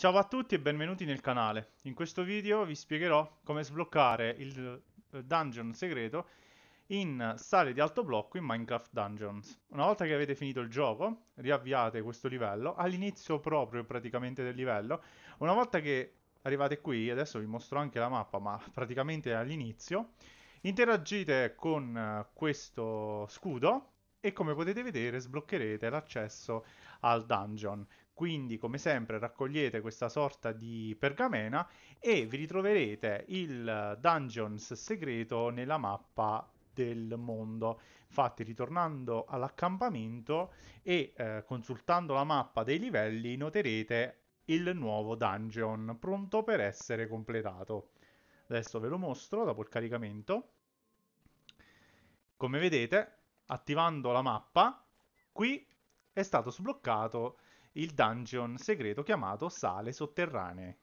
Ciao a tutti e benvenuti nel canale. In questo video vi spiegherò come sbloccare il eh, dungeon segreto in sale di alto blocco in Minecraft Dungeons. Una volta che avete finito il gioco, riavviate questo livello, all'inizio proprio praticamente del livello, una volta che arrivate qui, adesso vi mostro anche la mappa, ma praticamente all'inizio, interagite con eh, questo scudo e come potete vedere sbloccherete l'accesso al dungeon. Quindi come sempre raccogliete questa sorta di pergamena e vi ritroverete il dungeons segreto nella mappa del mondo. Infatti, ritornando all'accampamento e eh, consultando la mappa dei livelli, noterete il nuovo dungeon pronto per essere completato. Adesso ve lo mostro dopo il caricamento. Come vedete, attivando la mappa, qui è stato sbloccato il dungeon segreto chiamato Sale Sotterranee.